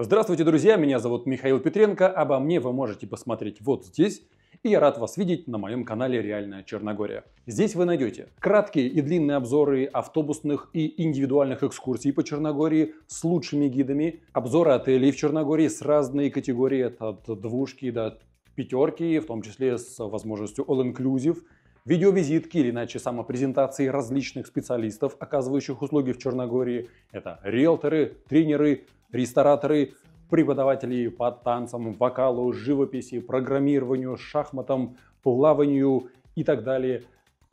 Здравствуйте, друзья! Меня зовут Михаил Петренко. Обо мне вы можете посмотреть вот здесь. И я рад вас видеть на моем канале «Реальная Черногория». Здесь вы найдете краткие и длинные обзоры автобусных и индивидуальных экскурсий по Черногории с лучшими гидами, обзоры отелей в Черногории с разной категории, от двушки до пятерки, в том числе с возможностью all-inclusive, видеовизитки или иначе самопрезентации различных специалистов, оказывающих услуги в Черногории. Это риэлторы, тренеры, Рестораторы, преподаватели по танцам, вокалу, живописи, программированию, шахматам, плаванию и так далее.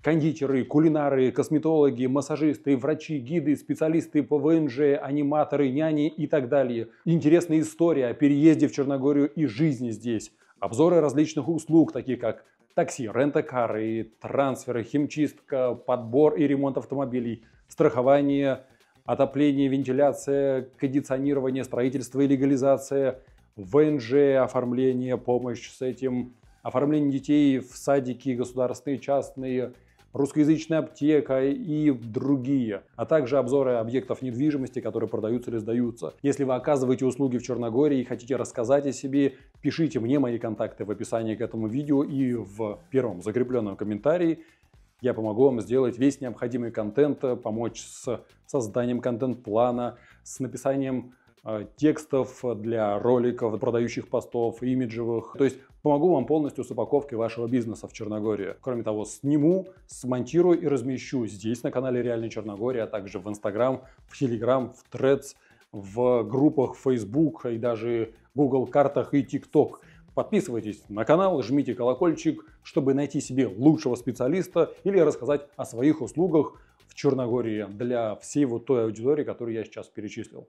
Кондитеры, кулинары, косметологи, массажисты, врачи, гиды, специалисты по ВНЖ, аниматоры, няни и так далее. Интересная история о переезде в Черногорию и жизни здесь. Обзоры различных услуг, такие как такси, рентакары, трансферы, химчистка, подбор и ремонт автомобилей, страхование, отопление, вентиляция, кондиционирование, строительство и легализация, ВНЖ, оформление, помощь с этим, оформление детей в садики государственные, частные, русскоязычная аптека и другие, а также обзоры объектов недвижимости, которые продаются или сдаются. Если вы оказываете услуги в Черногории и хотите рассказать о себе, пишите мне мои контакты в описании к этому видео и в первом закрепленном комментарии. Я помогу вам сделать весь необходимый контент, э, помочь с созданием контент-плана, с написанием э, текстов для роликов, продающих постов, имиджевых. То есть помогу вам полностью с упаковкой вашего бизнеса в Черногории. Кроме того, сниму, смонтирую и размещу здесь на канале Реальной Черногории, а также в Инстаграм, в Телеграм, в Threads, в группах Facebook и даже Google картах и ТикТок. Подписывайтесь на канал, жмите колокольчик, чтобы найти себе лучшего специалиста или рассказать о своих услугах в Черногории для всей вот той аудитории, которую я сейчас перечислил.